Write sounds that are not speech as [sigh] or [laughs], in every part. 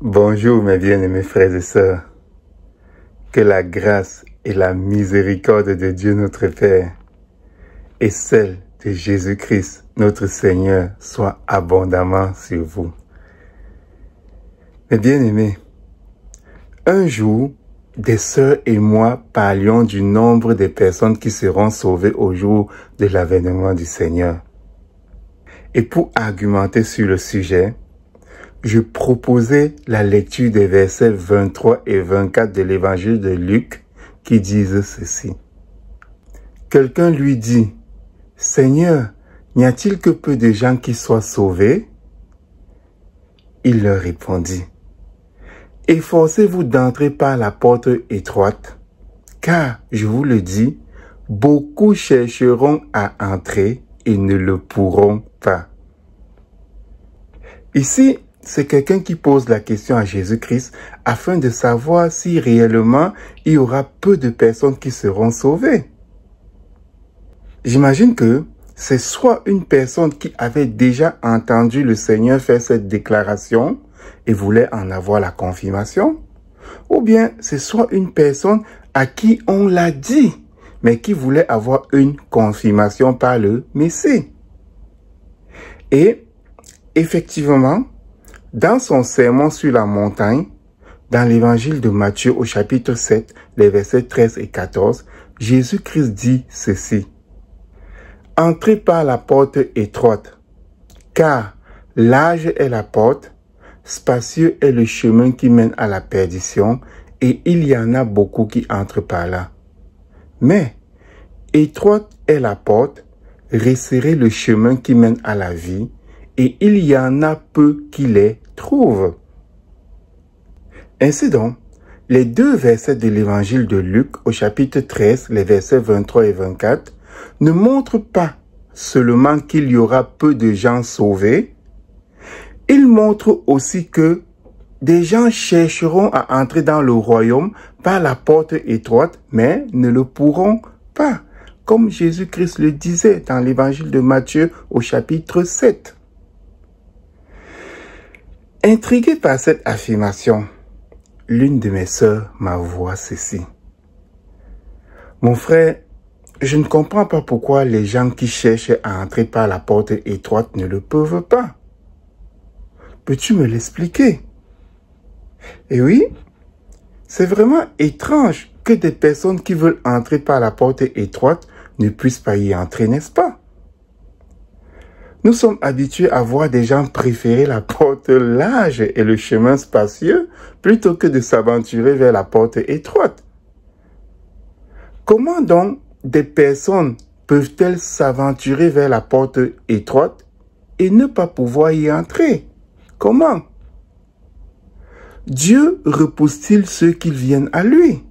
Bonjour mes bien-aimés frères et sœurs. Que la grâce et la miséricorde de Dieu notre Père et celle de Jésus-Christ notre Seigneur soient abondamment sur vous. Mes bien-aimés, un jour, des sœurs et moi parlions du nombre des personnes qui seront sauvées au jour de l'avènement du Seigneur. Et pour argumenter sur le sujet, je proposais la lecture des versets 23 et 24 de l'évangile de Luc qui disent ceci. Quelqu'un lui dit, Seigneur, n'y a-t-il que peu de gens qui soient sauvés Il leur répondit, Efforcez-vous d'entrer par la porte étroite, car, je vous le dis, beaucoup chercheront à entrer et ne le pourront pas. Ici, c'est quelqu'un qui pose la question à Jésus-Christ afin de savoir si réellement il y aura peu de personnes qui seront sauvées. J'imagine que c'est soit une personne qui avait déjà entendu le Seigneur faire cette déclaration et voulait en avoir la confirmation, ou bien c'est soit une personne à qui on l'a dit, mais qui voulait avoir une confirmation par le Messie. Et effectivement, dans son sermon sur la montagne, dans l'évangile de Matthieu au chapitre 7, les versets 13 et 14, Jésus-Christ dit ceci. Entrez par la porte étroite, car large est la porte, spacieux est le chemin qui mène à la perdition, et il y en a beaucoup qui entrent par là. Mais étroite est la porte, resserrez le chemin qui mène à la vie, et il y en a peu qui l'est trouve. Ainsi donc, les deux versets de l'évangile de Luc au chapitre 13, les versets 23 et 24, ne montrent pas seulement qu'il y aura peu de gens sauvés, ils montrent aussi que des gens chercheront à entrer dans le royaume par la porte étroite, mais ne le pourront pas, comme Jésus-Christ le disait dans l'évangile de Matthieu au chapitre 7. Intrigué par cette affirmation, l'une de mes sœurs m'avoua ceci. Mon frère, je ne comprends pas pourquoi les gens qui cherchent à entrer par la porte étroite ne le peuvent pas. Peux-tu me l'expliquer Eh oui, c'est vraiment étrange que des personnes qui veulent entrer par la porte étroite ne puissent pas y entrer, n'est-ce pas nous sommes habitués à voir des gens préférer la porte large et le chemin spacieux plutôt que de s'aventurer vers la porte étroite. Comment donc des personnes peuvent-elles s'aventurer vers la porte étroite et ne pas pouvoir y entrer Comment Dieu repousse-t-il ceux qui viennent à lui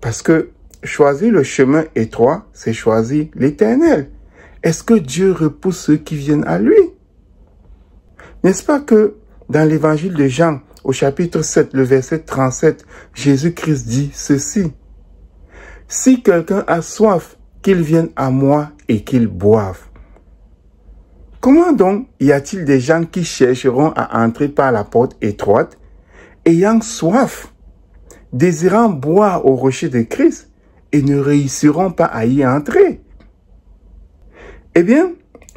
Parce que choisir le chemin étroit, c'est choisir l'éternel. Est-ce que Dieu repousse ceux qui viennent à lui N'est-ce pas que dans l'évangile de Jean, au chapitre 7, le verset 37, Jésus-Christ dit ceci. Si quelqu'un a soif, qu'il vienne à moi et qu'il boive. Comment donc y a-t-il des gens qui chercheront à entrer par la porte étroite, ayant soif, désirant boire au rocher de Christ, et ne réussiront pas à y entrer eh bien,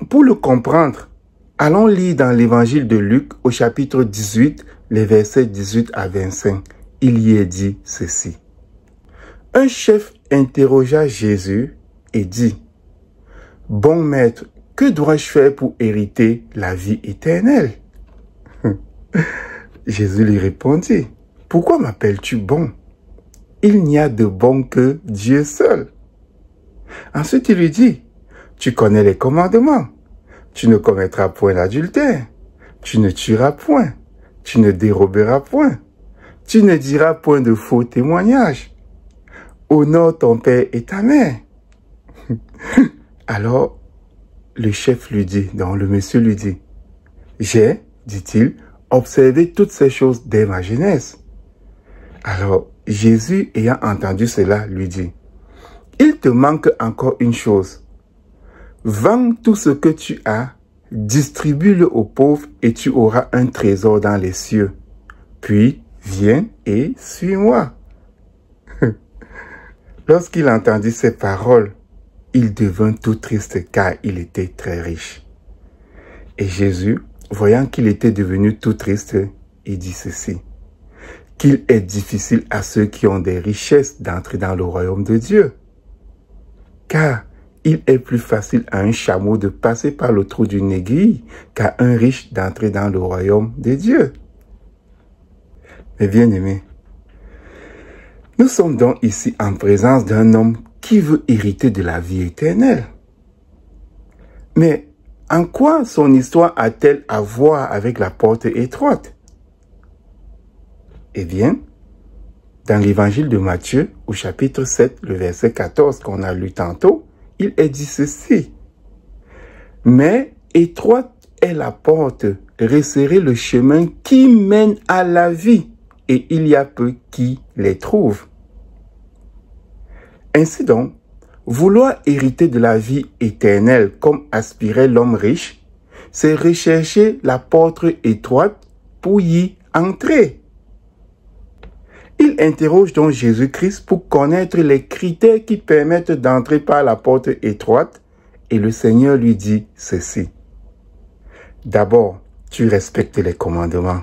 pour le comprendre, allons lire dans l'évangile de Luc au chapitre 18, les versets 18 à 25. Il y est dit ceci. Un chef interrogea Jésus et dit, Bon maître, que dois-je faire pour hériter la vie éternelle [laughs] Jésus lui répondit, Pourquoi m'appelles-tu bon Il n'y a de bon que Dieu seul. Ensuite il lui dit, tu connais les commandements. Tu ne commettras point l'adultère. Tu ne tueras point. Tu ne déroberas point. Tu ne diras point de faux témoignages. Honore ton père et ta mère. [laughs] Alors, le chef lui dit, donc le monsieur lui dit, j'ai, dit-il, observé toutes ces choses dès ma jeunesse. Alors, Jésus, ayant entendu cela, lui dit, il te manque encore une chose. Vends tout ce que tu as, distribue-le aux pauvres et tu auras un trésor dans les cieux. Puis viens et suis-moi. [laughs] Lorsqu'il entendit ces paroles, il devint tout triste car il était très riche. Et Jésus, voyant qu'il était devenu tout triste, il dit ceci. Qu'il est difficile à ceux qui ont des richesses d'entrer dans le royaume de Dieu. Car il est plus facile à un chameau de passer par le trou d'une aiguille qu'à un riche d'entrer dans le royaume des dieux. Mais bien aimé, nous sommes donc ici en présence d'un homme qui veut hériter de la vie éternelle. Mais en quoi son histoire a-t-elle à voir avec la porte étroite Eh bien, dans l'évangile de Matthieu, au chapitre 7, le verset 14 qu'on a lu tantôt, il est dit ceci. Mais étroite est la porte, resserrez le chemin qui mène à la vie, et il y a peu qui les trouvent. Ainsi donc, vouloir hériter de la vie éternelle comme aspirait l'homme riche, c'est rechercher la porte étroite pour y entrer. Il interroge donc Jésus-Christ pour connaître les critères qui permettent d'entrer par la porte étroite et le Seigneur lui dit ceci. D'abord, tu respectes les commandements.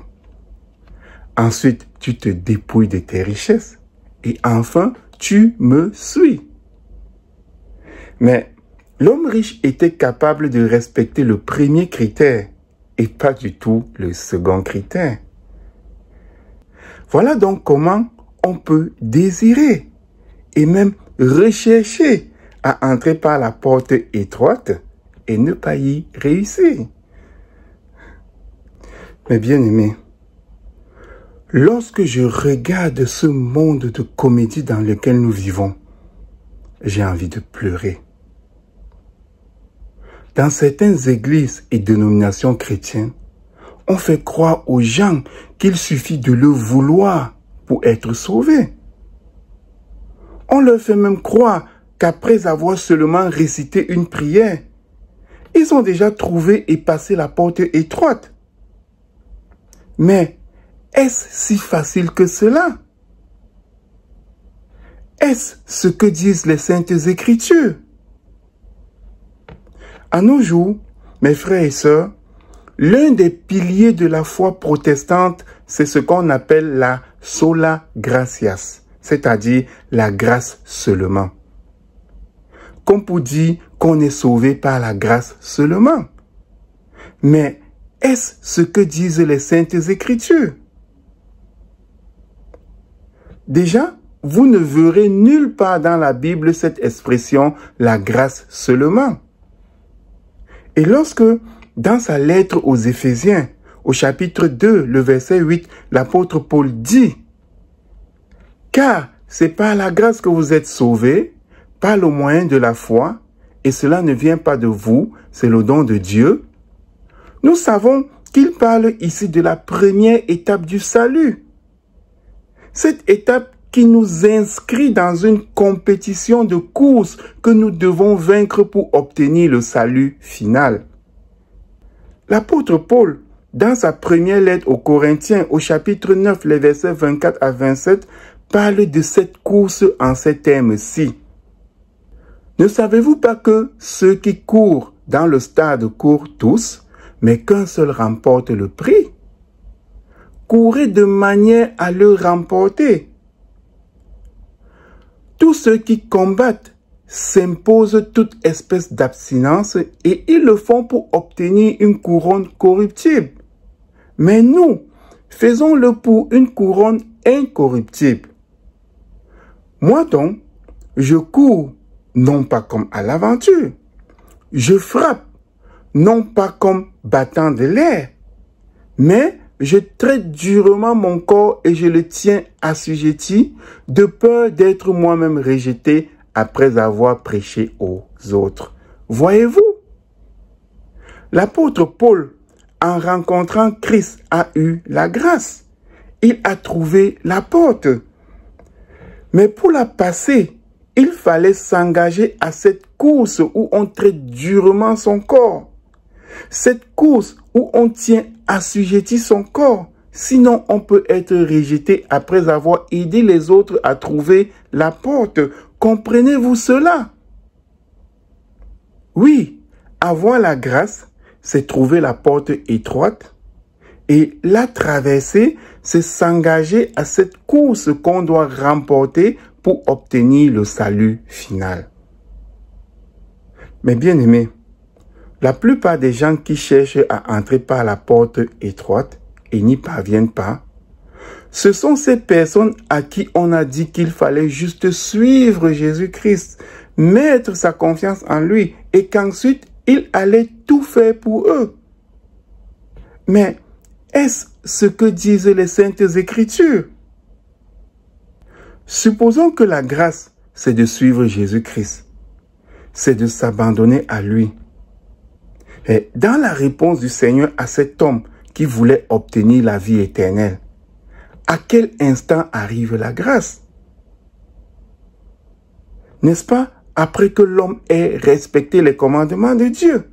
Ensuite, tu te dépouilles de tes richesses. Et enfin, tu me suis. Mais l'homme riche était capable de respecter le premier critère et pas du tout le second critère. Voilà donc comment on peut désirer et même rechercher à entrer par la porte étroite et ne pas y réussir. Mais bien aimé, lorsque je regarde ce monde de comédie dans lequel nous vivons, j'ai envie de pleurer. Dans certaines églises et dénominations chrétiennes, on fait croire aux gens qu'il suffit de le vouloir pour être sauvé. On leur fait même croire qu'après avoir seulement récité une prière, ils ont déjà trouvé et passé la porte étroite. Mais est-ce si facile que cela Est-ce ce que disent les saintes écritures À nos jours, mes frères et sœurs, L'un des piliers de la foi protestante, c'est ce qu'on appelle la sola gratias, c'est-à-dire la grâce seulement. Qu'on peut dire qu'on est sauvé par la grâce seulement. Mais est-ce ce que disent les saintes écritures Déjà, vous ne verrez nulle part dans la Bible cette expression la grâce seulement. Et lorsque dans sa lettre aux Éphésiens, au chapitre 2, le verset 8, l'apôtre Paul dit, Car c'est par la grâce que vous êtes sauvés, par le moyen de la foi, et cela ne vient pas de vous, c'est le don de Dieu. Nous savons qu'il parle ici de la première étape du salut. Cette étape qui nous inscrit dans une compétition de course que nous devons vaincre pour obtenir le salut final. L'apôtre Paul, dans sa première lettre aux Corinthiens, au chapitre 9, les versets 24 à 27, parle de cette course en ces termes-ci. Ne savez-vous pas que ceux qui courent dans le stade courent tous, mais qu'un seul remporte le prix Courez de manière à le remporter. Tous ceux qui combattent s'imposent toute espèce d'abstinence et ils le font pour obtenir une couronne corruptible. Mais nous, faisons-le pour une couronne incorruptible. Moi donc, je cours non pas comme à l'aventure, je frappe non pas comme battant de l'air, mais je traite durement mon corps et je le tiens assujetti de peur d'être moi-même rejeté après avoir prêché aux autres. Voyez-vous L'apôtre Paul, en rencontrant Christ, a eu la grâce. Il a trouvé la porte. Mais pour la passer, il fallait s'engager à cette course où on traite durement son corps. Cette course où on tient assujetti son corps. Sinon, on peut être rejeté après avoir aidé les autres à trouver la porte Comprenez-vous cela Oui, avoir la grâce, c'est trouver la porte étroite et la traverser, c'est s'engager à cette course qu'on doit remporter pour obtenir le salut final. Mais bien aimé, la plupart des gens qui cherchent à entrer par la porte étroite et n'y parviennent pas ce sont ces personnes à qui on a dit qu'il fallait juste suivre Jésus-Christ, mettre sa confiance en lui et qu'ensuite il allait tout faire pour eux. Mais est-ce ce que disent les saintes écritures Supposons que la grâce, c'est de suivre Jésus-Christ, c'est de s'abandonner à lui. Et dans la réponse du Seigneur à cet homme qui voulait obtenir la vie éternelle, à quel instant arrive la grâce N'est-ce pas après que l'homme ait respecté les commandements de Dieu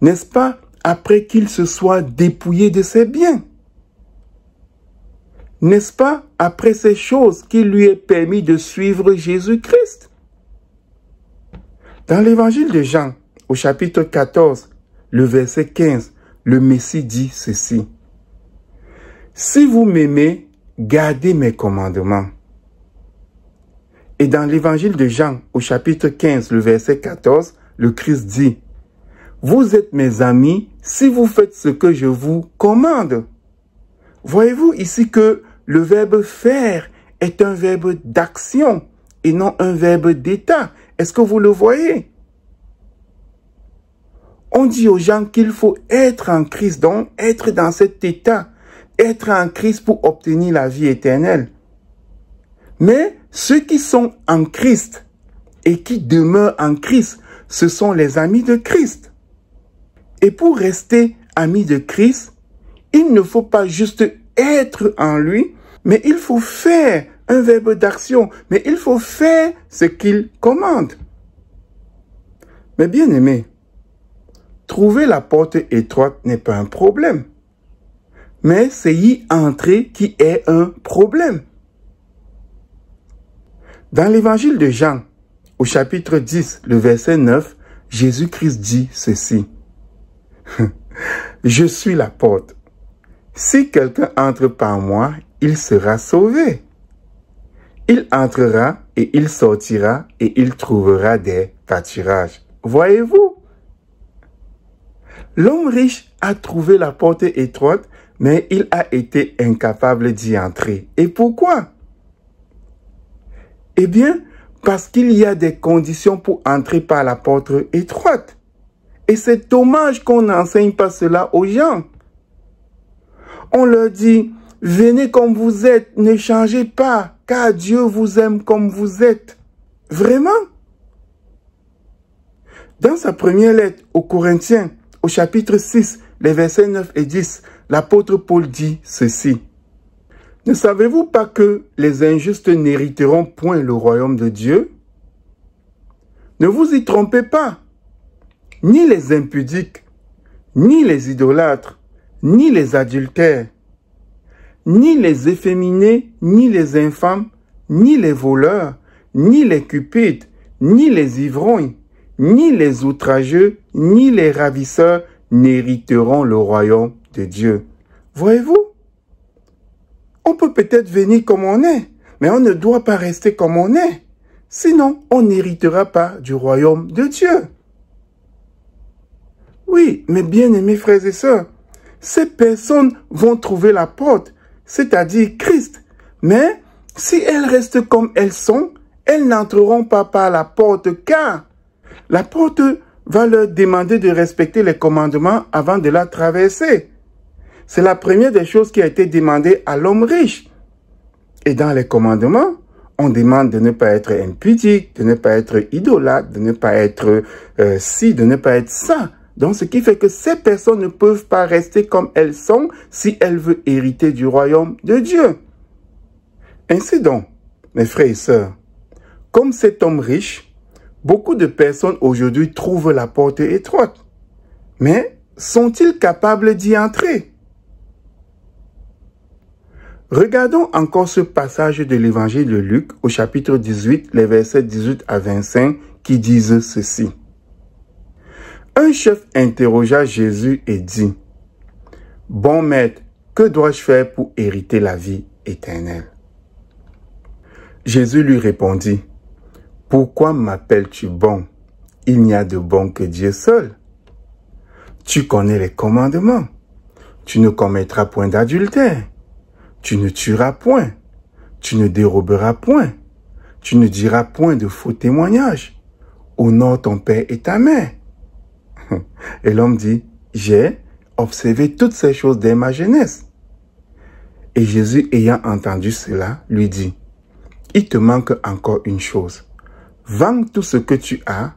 N'est-ce pas après qu'il se soit dépouillé de ses biens N'est-ce pas après ces choses qu'il lui est permis de suivre Jésus-Christ Dans l'évangile de Jean, au chapitre 14, le verset 15, le Messie dit ceci. Si vous m'aimez, gardez mes commandements. Et dans l'évangile de Jean, au chapitre 15, le verset 14, le Christ dit, Vous êtes mes amis si vous faites ce que je vous commande. Voyez-vous ici que le verbe faire est un verbe d'action et non un verbe d'état. Est-ce que vous le voyez On dit aux gens qu'il faut être en Christ, donc être dans cet état être en Christ pour obtenir la vie éternelle. Mais ceux qui sont en Christ et qui demeurent en Christ, ce sont les amis de Christ. Et pour rester amis de Christ, il ne faut pas juste être en lui, mais il faut faire un verbe d'action, mais il faut faire ce qu'il commande. Mais bien aimé, trouver la porte étroite n'est pas un problème mais c'est y entrer qui est un problème. Dans l'évangile de Jean, au chapitre 10, le verset 9, Jésus-Christ dit ceci. [laughs] Je suis la porte. Si quelqu'un entre par moi, il sera sauvé. Il entrera et il sortira et il trouvera des pâturages. Voyez-vous L'homme riche a trouvé la porte étroite mais il a été incapable d'y entrer. Et pourquoi Eh bien, parce qu'il y a des conditions pour entrer par la porte étroite. Et c'est dommage qu'on n'enseigne pas cela aux gens. On leur dit, venez comme vous êtes, ne changez pas, car Dieu vous aime comme vous êtes. Vraiment Dans sa première lettre aux Corinthiens, au chapitre 6, les versets 9 et 10, l'apôtre Paul dit ceci. Ne savez-vous pas que les injustes n'hériteront point le royaume de Dieu Ne vous y trompez pas. Ni les impudiques, ni les idolâtres, ni les adultères, ni les efféminés, ni les infâmes, ni les voleurs, ni les cupides, ni les ivrognes, ni les outrageux, ni les ravisseurs, n'hériteront le royaume de Dieu. Voyez-vous On peut peut-être venir comme on est, mais on ne doit pas rester comme on est. Sinon, on n'héritera pas du royaume de Dieu. Oui, mes bien-aimés frères et sœurs, ces personnes vont trouver la porte, c'est-à-dire Christ. Mais si elles restent comme elles sont, elles n'entreront pas par la porte car la porte va leur demander de respecter les commandements avant de la traverser. C'est la première des choses qui a été demandée à l'homme riche. Et dans les commandements, on demande de ne pas être impudique, de ne pas être idolâtre, de ne pas être euh, ci, de ne pas être ça. Donc, ce qui fait que ces personnes ne peuvent pas rester comme elles sont si elles veulent hériter du royaume de Dieu. Ainsi donc, mes frères et sœurs, comme cet homme riche, Beaucoup de personnes aujourd'hui trouvent la porte étroite. Mais sont-ils capables d'y entrer Regardons encore ce passage de l'évangile de Luc au chapitre 18, les versets 18 à 25 qui disent ceci. Un chef interrogea Jésus et dit, Bon maître, que dois-je faire pour hériter la vie éternelle Jésus lui répondit, pourquoi m'appelles-tu bon Il n'y a de bon que Dieu seul. Tu connais les commandements. Tu ne commettras point d'adultère. Tu ne tueras point. Tu ne déroberas point. Tu ne diras point de faux témoignages. Honore ton père et ta mère. [laughs] Et l'homme dit, j'ai observé toutes ces choses dès ma jeunesse. Et Jésus ayant entendu cela, lui dit, il te manque encore une chose. Vends tout ce que tu as,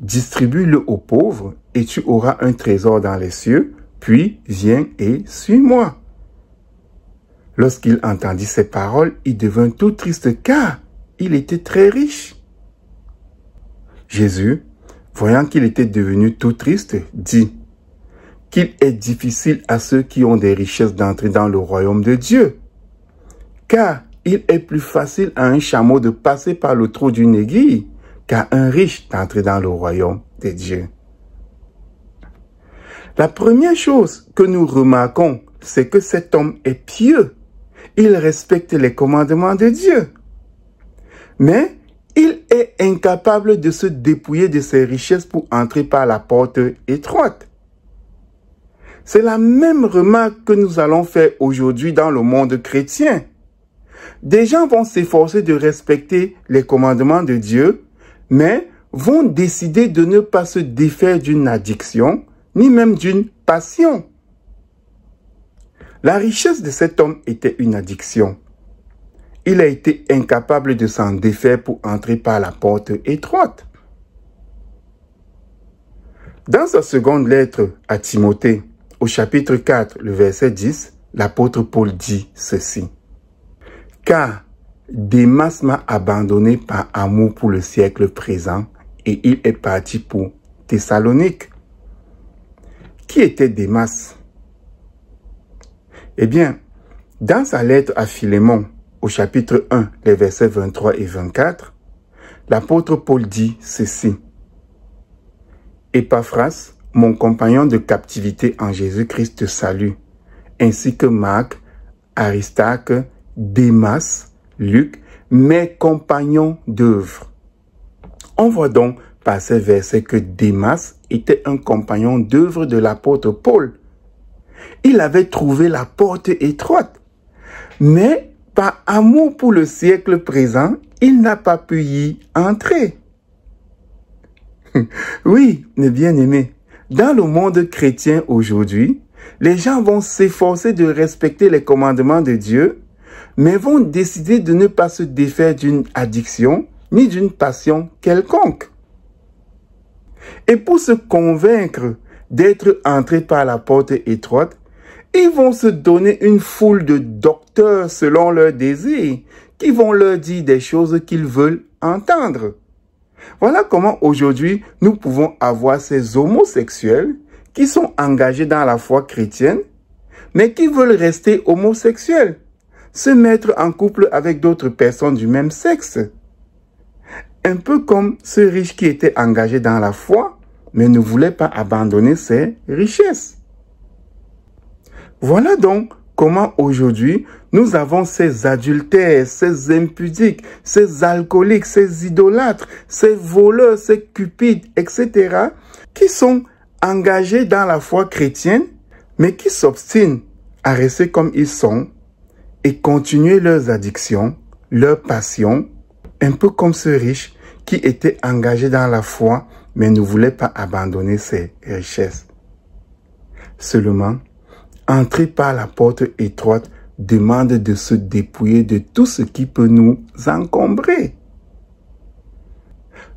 distribue-le aux pauvres, et tu auras un trésor dans les cieux, puis viens et suis-moi. Lorsqu'il entendit ces paroles, il devint tout triste car il était très riche. Jésus, voyant qu'il était devenu tout triste, dit, qu'il est difficile à ceux qui ont des richesses d'entrer dans le royaume de Dieu. Car il est plus facile à un chameau de passer par le trou d'une aiguille qu'à un riche d'entrer dans le royaume des dieux. La première chose que nous remarquons, c'est que cet homme est pieux. Il respecte les commandements de Dieu. Mais il est incapable de se dépouiller de ses richesses pour entrer par la porte étroite. C'est la même remarque que nous allons faire aujourd'hui dans le monde chrétien. Des gens vont s'efforcer de respecter les commandements de Dieu, mais vont décider de ne pas se défaire d'une addiction, ni même d'une passion. La richesse de cet homme était une addiction. Il a été incapable de s'en défaire pour entrer par la porte étroite. Dans sa seconde lettre à Timothée, au chapitre 4, le verset 10, l'apôtre Paul dit ceci car Démas m'a abandonné par amour pour le siècle présent et il est parti pour Thessalonique. Qui était Démas Eh bien, dans sa lettre à Philémon, au chapitre 1, les versets 23 et 24, l'apôtre Paul dit ceci. Epaphras, mon compagnon de captivité en Jésus-Christ te salue, ainsi que Marc, Aristarque Démas, Luc, mes compagnons d'œuvre. On voit donc par ces versets que Démas était un compagnon d'œuvre de l'apôtre Paul. Il avait trouvé la porte étroite, mais par amour pour le siècle présent, il n'a pas pu y entrer. [laughs] oui, mes bien-aimés, dans le monde chrétien aujourd'hui, les gens vont s'efforcer de respecter les commandements de Dieu mais vont décider de ne pas se défaire d'une addiction ni d'une passion quelconque. Et pour se convaincre d'être entrés par la porte étroite, ils vont se donner une foule de docteurs selon leurs désirs, qui vont leur dire des choses qu'ils veulent entendre. Voilà comment aujourd'hui nous pouvons avoir ces homosexuels qui sont engagés dans la foi chrétienne, mais qui veulent rester homosexuels se mettre en couple avec d'autres personnes du même sexe. Un peu comme ce riche qui était engagé dans la foi, mais ne voulait pas abandonner ses richesses. Voilà donc comment aujourd'hui nous avons ces adultères, ces impudiques, ces alcooliques, ces idolâtres, ces voleurs, ces cupides, etc., qui sont engagés dans la foi chrétienne, mais qui s'obstinent à rester comme ils sont et continuer leurs addictions, leurs passions, un peu comme ce riche qui était engagé dans la foi mais ne voulait pas abandonner ses richesses. Seulement, entrer par la porte étroite demande de se dépouiller de tout ce qui peut nous encombrer.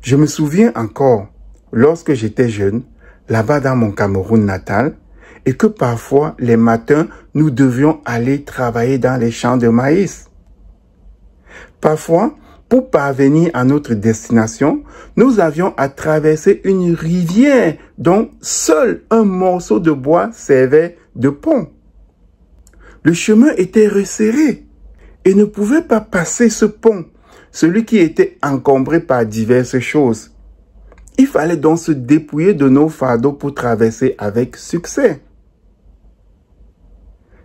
Je me souviens encore, lorsque j'étais jeune, là-bas dans mon Cameroun natal, et que parfois, les matins, nous devions aller travailler dans les champs de maïs. Parfois, pour parvenir à notre destination, nous avions à traverser une rivière dont seul un morceau de bois servait de pont. Le chemin était resserré et ne pouvait pas passer ce pont, celui qui était encombré par diverses choses. Il fallait donc se dépouiller de nos fardeaux pour traverser avec succès.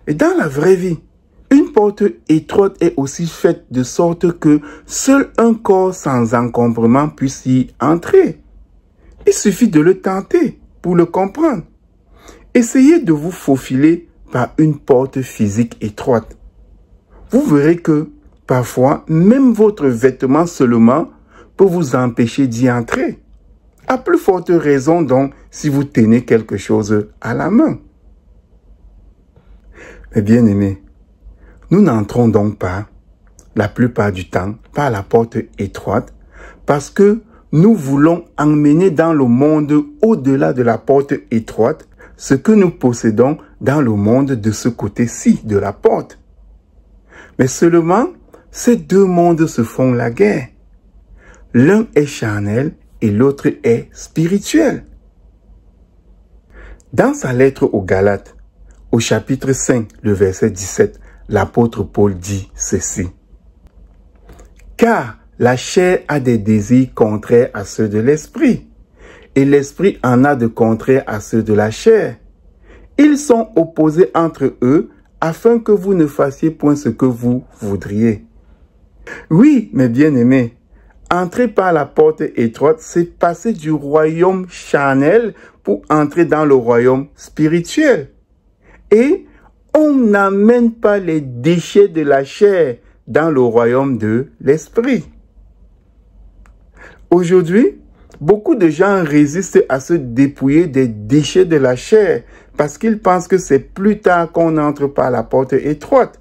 Et dans la vraie vie, une porte étroite est aussi faite de sorte que seul un corps sans encombrement puisse y entrer. Il suffit de le tenter pour le comprendre. Essayez de vous faufiler par une porte physique étroite. Vous verrez que parfois même votre vêtement seulement peut vous empêcher d'y entrer. À plus forte raison donc si vous tenez quelque chose à la main. Mais bien aimé, nous n'entrons donc pas, la plupart du temps, par la porte étroite, parce que nous voulons emmener dans le monde au-delà de la porte étroite ce que nous possédons dans le monde de ce côté-ci de la porte. Mais seulement, ces deux mondes se font la guerre. L'un est charnel et l'autre est spirituel. Dans sa lettre aux Galates, au chapitre 5, le verset 17, l'apôtre Paul dit ceci. Car la chair a des désirs contraires à ceux de l'esprit, et l'esprit en a de contraires à ceux de la chair. Ils sont opposés entre eux afin que vous ne fassiez point ce que vous voudriez. Oui, mes bien-aimés, entrer par la porte étroite, c'est passer du royaume charnel pour entrer dans le royaume spirituel et on n'amène pas les déchets de la chair dans le royaume de l'esprit. Aujourd'hui, beaucoup de gens résistent à se dépouiller des déchets de la chair parce qu'ils pensent que c'est plus tard qu'on entre par la porte étroite.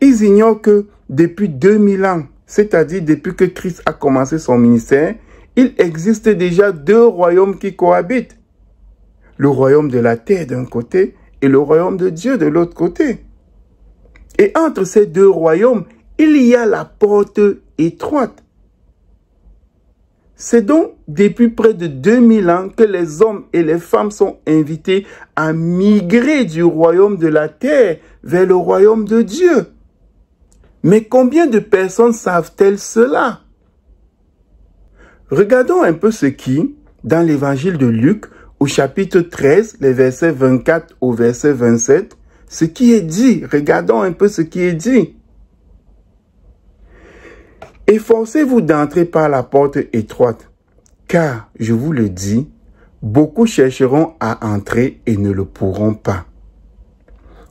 Ils ignorent que depuis 2000 ans, c'est-à-dire depuis que Christ a commencé son ministère, il existe déjà deux royaumes qui cohabitent le royaume de la terre d'un côté et le royaume de Dieu de l'autre côté. Et entre ces deux royaumes, il y a la porte étroite. C'est donc depuis près de 2000 ans que les hommes et les femmes sont invités à migrer du royaume de la terre vers le royaume de Dieu. Mais combien de personnes savent-elles cela Regardons un peu ce qui, dans l'évangile de Luc, au chapitre 13, les versets 24 au verset 27, ce qui est dit, regardons un peu ce qui est dit. Efforcez-vous d'entrer par la porte étroite, car, je vous le dis, beaucoup chercheront à entrer et ne le pourront pas.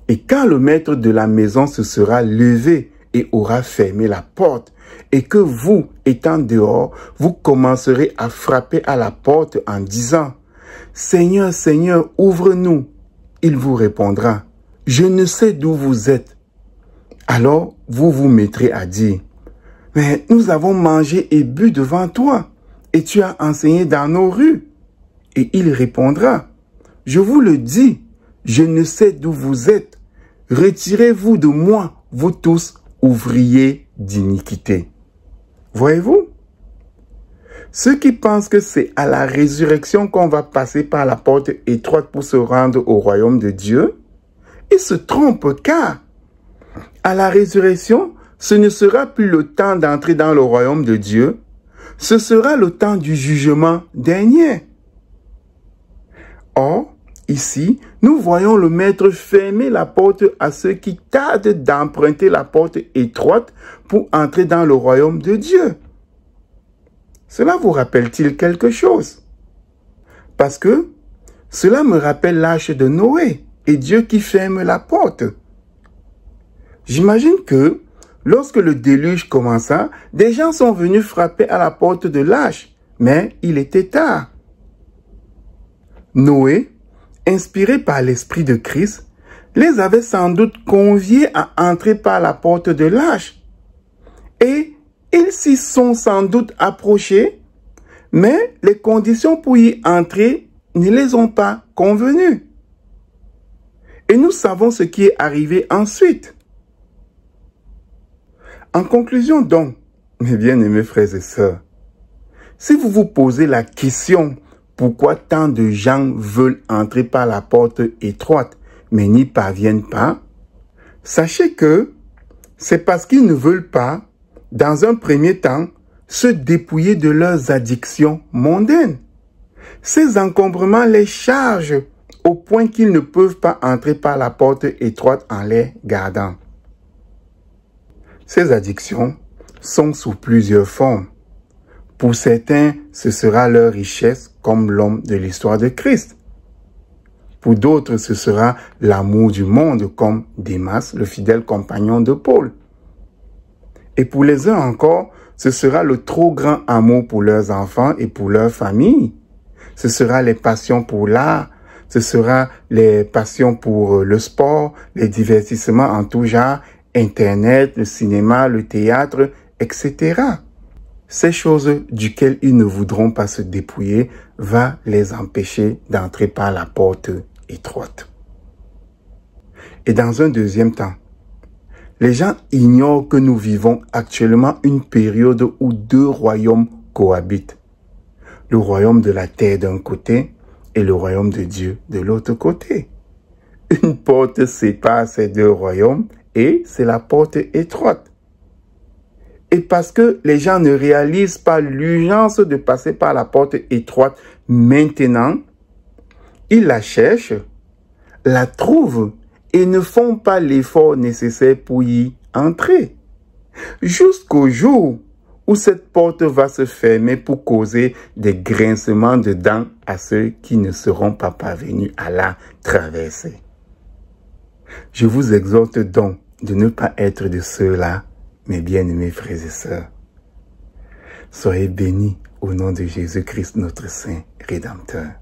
Et quand le maître de la maison se sera levé et aura fermé la porte, et que vous, étant dehors, vous commencerez à frapper à la porte en disant, Seigneur, Seigneur, ouvre-nous. Il vous répondra, je ne sais d'où vous êtes. Alors vous vous mettrez à dire, mais nous avons mangé et bu devant toi, et tu as enseigné dans nos rues. Et il répondra, je vous le dis, je ne sais d'où vous êtes. Retirez-vous de moi, vous tous, ouvriers d'iniquité. Voyez-vous ceux qui pensent que c'est à la résurrection qu'on va passer par la porte étroite pour se rendre au royaume de Dieu, ils se trompent car à la résurrection, ce ne sera plus le temps d'entrer dans le royaume de Dieu, ce sera le temps du jugement dernier. Or, ici, nous voyons le Maître fermer la porte à ceux qui tardent d'emprunter la porte étroite pour entrer dans le royaume de Dieu. Cela vous rappelle-t-il quelque chose Parce que cela me rappelle l'âge de Noé et Dieu qui ferme la porte. J'imagine que lorsque le déluge commença, des gens sont venus frapper à la porte de l'âge, mais il était tard. Noé, inspiré par l'Esprit de Christ, les avait sans doute conviés à entrer par la porte de l'âge. Et s'y sont sans doute approchés, mais les conditions pour y entrer ne les ont pas convenues. Et nous savons ce qui est arrivé ensuite. En conclusion donc, mes bien-aimés frères et sœurs, si vous vous posez la question pourquoi tant de gens veulent entrer par la porte étroite mais n'y parviennent pas, sachez que c'est parce qu'ils ne veulent pas dans un premier temps, se dépouiller de leurs addictions mondaines. Ces encombrements les chargent au point qu'ils ne peuvent pas entrer par la porte étroite en les gardant. Ces addictions sont sous plusieurs formes. Pour certains, ce sera leur richesse comme l'homme de l'histoire de Christ. Pour d'autres, ce sera l'amour du monde comme Démas, le fidèle compagnon de Paul. Et pour les uns encore, ce sera le trop grand amour pour leurs enfants et pour leur famille. Ce sera les passions pour l'art. Ce sera les passions pour euh, le sport, les divertissements en tout genre, Internet, le cinéma, le théâtre, etc. Ces choses duquel ils ne voudront pas se dépouiller va les empêcher d'entrer par la porte étroite. Et dans un deuxième temps, les gens ignorent que nous vivons actuellement une période où deux royaumes cohabitent. Le royaume de la terre d'un côté et le royaume de Dieu de l'autre côté. Une porte sépare ces deux royaumes et c'est la porte étroite. Et parce que les gens ne réalisent pas l'urgence de passer par la porte étroite maintenant, ils la cherchent, la trouvent et ne font pas l'effort nécessaire pour y entrer. Jusqu'au jour où cette porte va se fermer pour causer des grincements de dents à ceux qui ne seront pas parvenus à la traverser. Je vous exhorte donc de ne pas être de ceux-là, mes bien-aimés frères et sœurs. Soyez bénis au nom de Jésus-Christ, notre Saint Rédempteur.